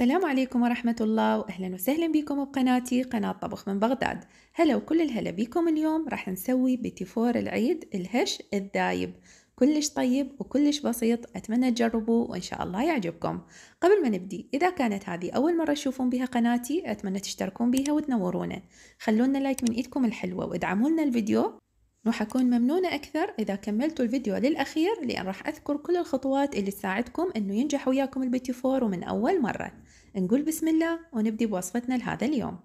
السلام عليكم ورحمة الله وأهلا وسهلا بكم بقناتي قناة طبخ من بغداد هلا وكل الهلا بكم اليوم راح نسوي بتفور العيد الهش الذايب كلش طيب وكلش بسيط أتمنى تجربوه وإن شاء الله يعجبكم قبل ما نبدي إذا كانت هذه أول مرة تشوفون بها قناتي أتمنى تشتركون بها وتنورونا خلونا لايك من إيدكم الحلوة وادعموا لنا الفيديو راح أكون ممنونة أكثر إذا كملتوا الفيديو للأخير لأن راح أذكر كل الخطوات اللي تساعدكم إنه ينجح وياكم البيتي فور ومن أول مرة نقول بسم الله ونبدي بوصفتنا لهذا اليوم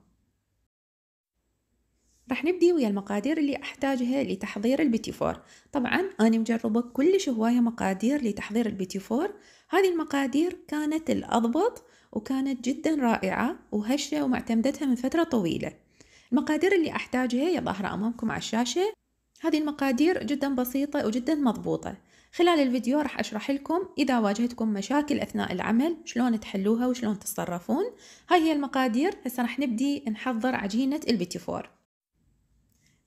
راح نبدي ويا المقادير اللي أحتاجها لتحضير البيتي فور طبعا أنا مجربة كلش هواية مقادير لتحضير البيتي فور هذه المقادير كانت الأضبط وكانت جدا رائعة وهشة ومعتمدتها من فترة طويلة المقادير اللي أحتاجها هي ظاهرة أمامكم على الشاشة هذه المقادير جدا بسيطة وجدا مضبوطة خلال الفيديو راح أشرح لكم إذا واجهتكم مشاكل أثناء العمل شلون تحلوها وشلون تتصرفون هاي هي المقادير هسه راح نبدي نحضر عجينة البيتي فور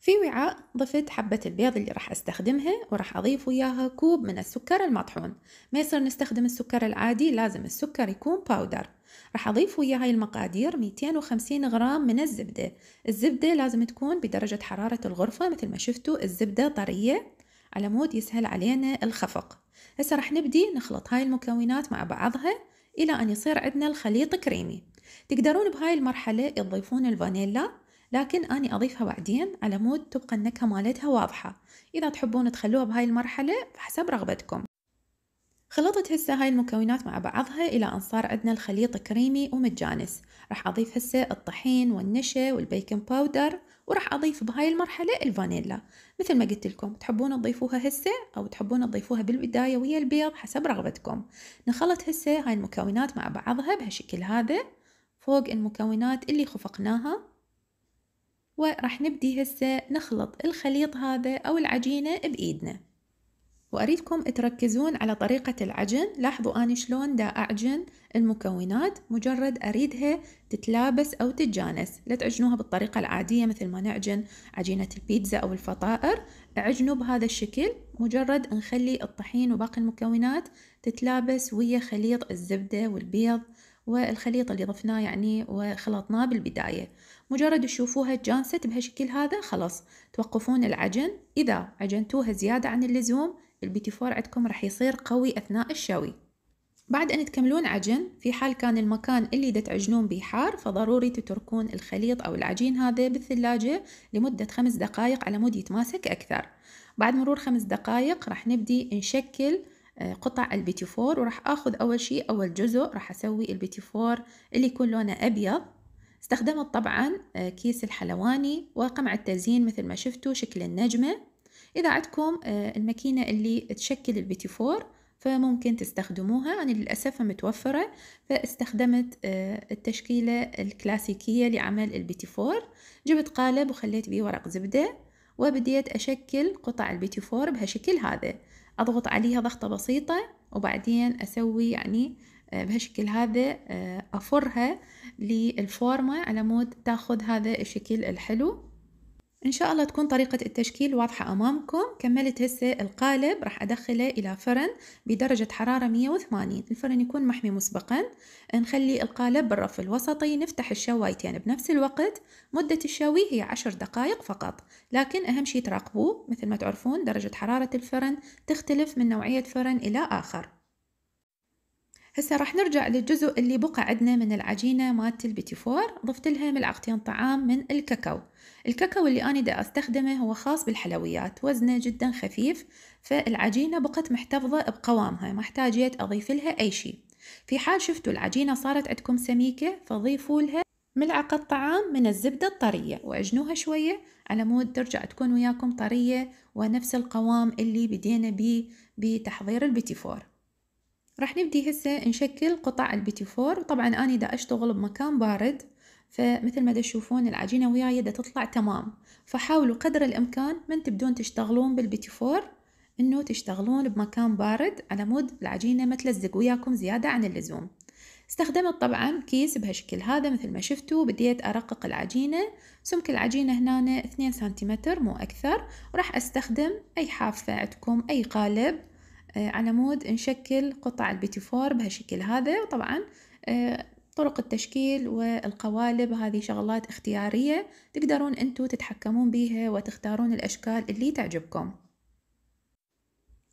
في وعاء ضفت حبة البيض اللي راح استخدمها وراح أضيف وياها كوب من السكر المطحون ما يصير نستخدم السكر العادي لازم السكر يكون باودر راح أضيف ويا هاي المقادير 250 غرام من الزبدة الزبدة لازم تكون بدرجة حرارة الغرفة مثل ما شفتوا الزبدة طرية على مود يسهل علينا الخفق هسه راح نبدي نخلط هاي المكونات مع بعضها إلى أن يصير عندنا الخليط كريمي تقدرون بهاي المرحلة تضيفون الفانيلا لكن أني أضيفها بعدين على مود تبقى النكهة مالتها واضحة إذا تحبون تخلوها بهاي المرحلة فحسب رغبتكم خلطت هسه هاي المكونات مع بعضها إلى أن صار عندنا الخليط كريمي ومتجانس راح أضيف هسه الطحين والنشا والبيكنج باودر وراح أضيف بهاي المرحلة الفانيلا مثل ما قلت لكم تحبون تضيفوها هسه أو تحبون تضيفوها بالبداية ويا البيض حسب رغبتكم نخلط هسه هاي المكونات مع بعضها بهالشكل هذا فوق المكونات اللي خفقناها وراح نبدي هسه نخلط الخليط هذا أو العجينة بإيدنا وأريدكم تركزون على طريقة العجن لاحظوا أنا شلون دا أعجن المكونات مجرد أريدها تتلابس أو تتجانس لا تعجنوها بالطريقة العادية مثل ما نعجن عجينة البيتزا أو الفطائر عجنوا بهذا الشكل مجرد نخلي الطحين وباقي المكونات تتلابس ويا خليط الزبدة والبيض والخليط اللي ضفناه يعني وخلطناه بالبداية مجرد تشوفوها جانست بهالشكل هذا خلاص توقفون العجن إذا عجنتوها زيادة عن اللزوم البيتي فور عندكم راح يصير قوي أثناء الشوي بعد أن تكملون عجن في حال كان المكان اللي تعجنون به حار فضروري تتركون الخليط أو العجين هذا بالثلاجة لمدة خمس دقائق على مود يتماسك أكثر بعد مرور خمس دقائق راح نبدي نشكل آه، قطع البيتي فور وراح اخذ اول شيء اول جزء راح اسوي البيتي فور اللي يكون لونه ابيض استخدمت طبعا آه، كيس الحلواني وقمع التزيين مثل ما شفتوا شكل النجمة إذا عندكم آه، الماكينة اللي تشكل البيتي فور فممكن تستخدموها أنا للأسف متوفرة فاستخدمت التشكيلة الكلاسيكية لعمل البيتي فور جبت قالب وخليت بيه ورق زبدة وبديت أشكل قطع البيتي فور بهالشكل هذا أضغط عليها ضغطة بسيطة وبعدين أسوي يعني آه، بهالشكل هذا آه، أفرها للفورمة على مود تاخذ هذا الشكل الحلو إن شاء الله تكون طريقة التشكيل واضحة أمامكم كملت هسه القالب راح أدخله إلى فرن بدرجة حرارة 180 الفرن يكون محمي مسبقا نخلي القالب بالرف الوسطي نفتح الشوايتين بنفس الوقت مدة الشوي هي 10 دقائق فقط لكن أهم شيء تراقبوه مثل ما تعرفون درجة حرارة الفرن تختلف من نوعية فرن إلى آخر هسه راح نرجع للجزء اللي بقى عندنا من العجينة مالت البيتي فور ضفت لها ملعقتين طعام من الكاكاو الكاكاو اللي أنا دا أستخدمه هو خاص بالحلويات وزنه جدا خفيف فالعجينة بقت محتفظة بقوامها ما احتاجيت أضيف لها أي شيء في حال شفتوا العجينة صارت عندكم سميكة فضيفوا لها ملعقة طعام من الزبدة الطرية وأجنوها شوية على مود ترجع تكون وياكم طرية ونفس القوام اللي بدينا بيه بتحضير البيتي فور راح نبدي هسه نشكل قطع فور طبعا أنا دا أشتغل بمكان بارد فمثل ما تشوفون العجينة وياي دا تطلع تمام فحاولوا قدر الإمكان من تبدون تشتغلون بالبيتي فور إنه تشتغلون بمكان بارد على مود العجينة ما تلزق وياكم زيادة عن اللزوم استخدمت طبعا كيس بهالشكل هذا مثل ما شفتوا بديت أرقق العجينة سمك العجينة هنا 2 سنتيمتر مو أكثر وراح أستخدم أي حافة عندكم أي قالب آه، على مود نشكل قطع فور بهالشكل هذا وطبعا آه، طرق التشكيل والقوالب هذه شغلات اختيارية تقدرون انتو تتحكمون بيها وتختارون الأشكال اللي تعجبكم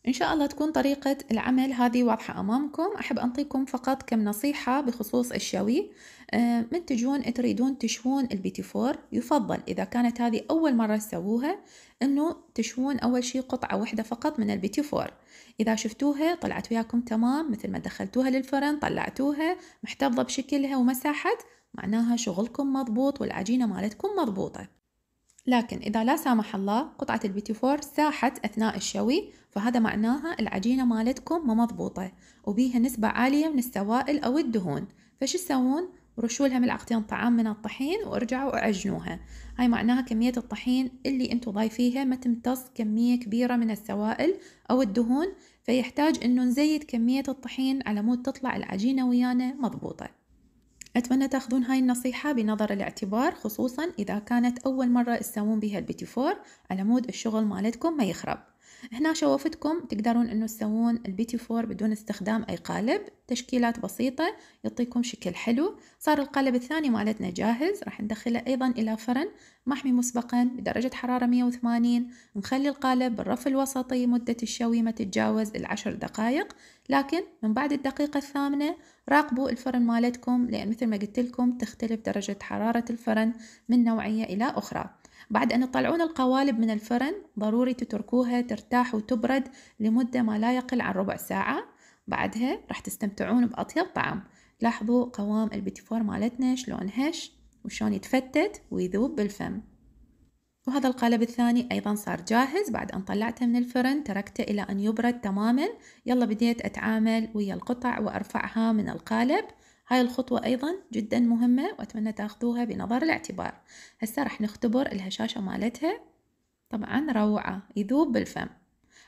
إن شاء الله تكون طريقة العمل هذه واضحة أمامكم أحب أنطيكم فقط كم نصيحة بخصوص الشوي آه، من تجون تريدون تشوون البيتي فور يفضل إذا كانت هذه أول مرة تسووها أنه تشوون أول شيء قطعة واحدة فقط من البيتي فور إذا شفتوها طلعت وياكم تمام مثل ما دخلتوها للفرن طلعتوها محتفظة بشكلها ومساحة معناها شغلكم مضبوط والعجينة مالتكم مضبوطة لكن إذا لا سامح الله قطعة البيتي فور ساحت أثناء الشوي فهذا معناها العجينة مالتكم ما مضبوطة وبيها نسبة عالية من السوائل أو الدهون فشو تسوون؟ رشوا لها ملعقتين طعام من الطحين وارجعوا اعجنوها هاي معناها كمية الطحين اللي انتو ضايفيها ما تمتص كمية كبيرة من السوائل او الدهون فيحتاج انه نزيد كمية الطحين على مود تطلع العجينة ويانا مضبوطة أتمنى تاخذون هاي النصيحة بنظر الاعتبار خصوصا إذا كانت أول مرة تسوون بها البيتي فور على مود الشغل مالتكم ما يخرب هنا شوفتكم تقدرون انه تسوون البيتي فور بدون استخدام اي قالب تشكيلات بسيطة يعطيكم شكل حلو صار القالب الثاني مالتنا جاهز راح ندخله ايضا الى فرن محمي مسبقا بدرجة حرارة 180 نخلي القالب بالرف الوسطي مدة الشوي ما تتجاوز العشر دقائق لكن من بعد الدقيقة الثامنة راقبوا الفرن مالتكم لأن مثل ما قلت لكم تختلف درجة حرارة الفرن من نوعية إلى أخرى بعد أن تطلعون القوالب من الفرن ضروري تتركوها ترتاح وتبرد لمدة ما لا يقل عن ربع ساعة بعدها راح تستمتعون بأطيب طعم لاحظوا قوام البيتيفور مالتنا شلون هش وشلون يتفتت ويذوب بالفم وهذا القالب الثاني أيضا صار جاهز بعد أن طلعته من الفرن تركته إلى أن يبرد تماما يلا بديت أتعامل ويا القطع وأرفعها من القالب هاي الخطوة أيضا جدا مهمة وأتمنى تاخذوها بنظر الاعتبار هسه راح نختبر الهشاشة مالتها طبعا روعة يذوب بالفم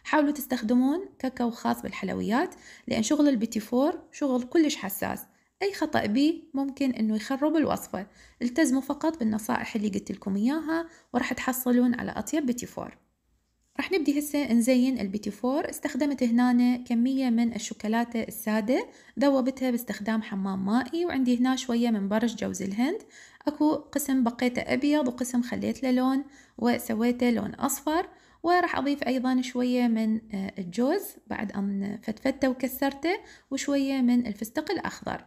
حاولوا تستخدمون كاكاو خاص بالحلويات لأن شغل البيتي فور شغل كلش حساس أي خطأ بيه ممكن أنه يخرب الوصفة التزموا فقط بالنصائح اللي قلت لكم إياها وراح تحصلون على أطيب بيتي فور راح نبدي هسه نزين البيتي فور استخدمت هنا كمية من الشوكولاتة السادة ذوبتها باستخدام حمام مائي وعندي هنا شوية من برش جوز الهند اكو قسم بقيته ابيض وقسم خليت له لون وسويته لون اصفر وراح اضيف ايضا شوية من آه، الجوز بعد ان فتفته وكسرته وشوية من الفستق الاخضر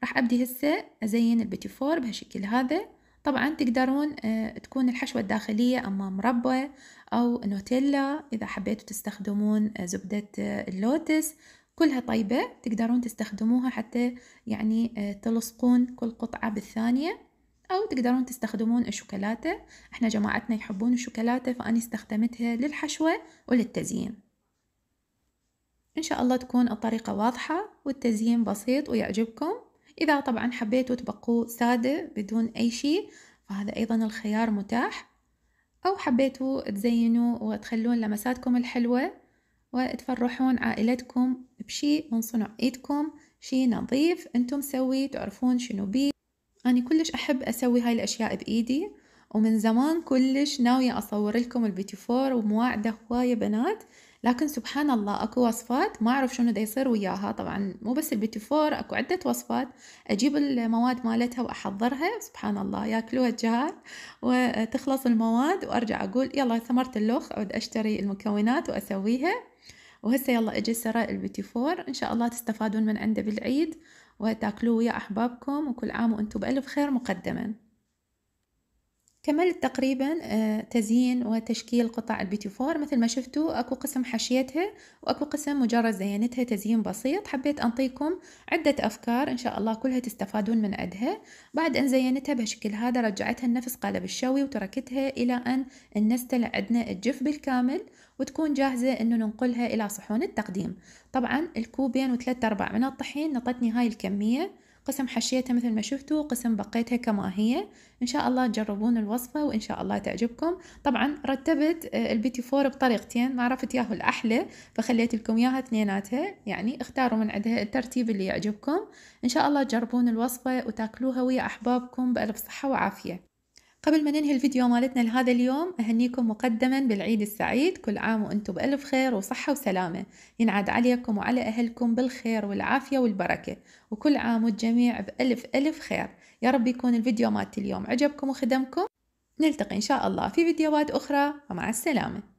راح ابدي هسه ازين البيتي فور بهالشكل هذا طبعا تقدرون آه، تكون الحشوة الداخلية أما مربى أو نوتيلا إذا حبيتوا تستخدمون آه، زبدة آه، اللوتس كلها طيبة تقدرون تستخدموها حتى يعني تلصقون كل قطعة بالثانية أو تقدرون تستخدمون الشوكولاتة إحنا جماعتنا يحبون الشوكولاتة فأنا استخدمتها للحشوة وللتزيين إن شاء الله تكون الطريقة واضحة والتزيين بسيط ويعجبكم إذا طبعا حبيتوا تبقوا سادة بدون أي شيء فهذا أيضا الخيار متاح أو حبيتوا تزينوا وتخلون لمساتكم الحلوة وتفرحون عائلتكم بشي من صنع إيدكم شي نظيف أنتم سوي تعرفون شنو بيه أنا كلش أحب أسوي هاي الأشياء بإيدي ومن زمان كلش ناوية أصور لكم البيتي فور ومواعدة هواية بنات لكن سبحان الله اكو وصفات ما اعرف شنو دا يصير وياها طبعا مو بس البيتي فور اكو عده وصفات اجيب المواد مالتها واحضرها سبحان الله ياكلوها الجهال وتخلص المواد وارجع اقول يلا ثمره اللوخ اعود اشتري المكونات واسويها وهسه يلا اجى سراء البيتي فور ان شاء الله تستفادون من عنده بالعيد وتاكلوه ويا احبابكم وكل عام وانتم بالف خير مقدما كملت تقريبا آه، تزيين وتشكيل قطع البيتي فور مثل ما شفتوا اكو قسم حشيتها واكو قسم مجرد زينتها تزيين بسيط حبيت انطيكم عدة افكار ان شاء الله كلها تستفادون من عدها بعد ان زينتها بهالشكل هذا رجعتها لنفس قالب الشوي وتركتها الى ان النستل عندنا الجف بالكامل وتكون جاهزة انه ننقلها الى صحون التقديم طبعا الكوبين وثلاثة ارباع من الطحين نطتني هاي الكمية قسم حشيتها مثل ما شفتوا وقسم بقيتها كما هي إن شاء الله تجربون الوصفة وإن شاء الله تعجبكم طبعا رتبت آه، البيتي فور بطريقتين ما عرفت ياهو الأحلى فخليت لكم ياها اثنيناتها يعني اختاروا من عندها الترتيب اللي يعجبكم إن شاء الله تجربون الوصفة وتاكلوها ويا أحبابكم بألف صحة وعافية قبل ما ننهي الفيديو مالتنا لهذا اليوم أهنيكم مقدما بالعيد السعيد كل عام وأنتم بألف خير وصحة وسلامة ينعاد عليكم وعلى أهلكم بالخير والعافية والبركة وكل عام والجميع بألف ألف خير يا رب يكون الفيديو مالت اليوم عجبكم وخدمكم نلتقي إن شاء الله في فيديوهات أخرى ومع السلامة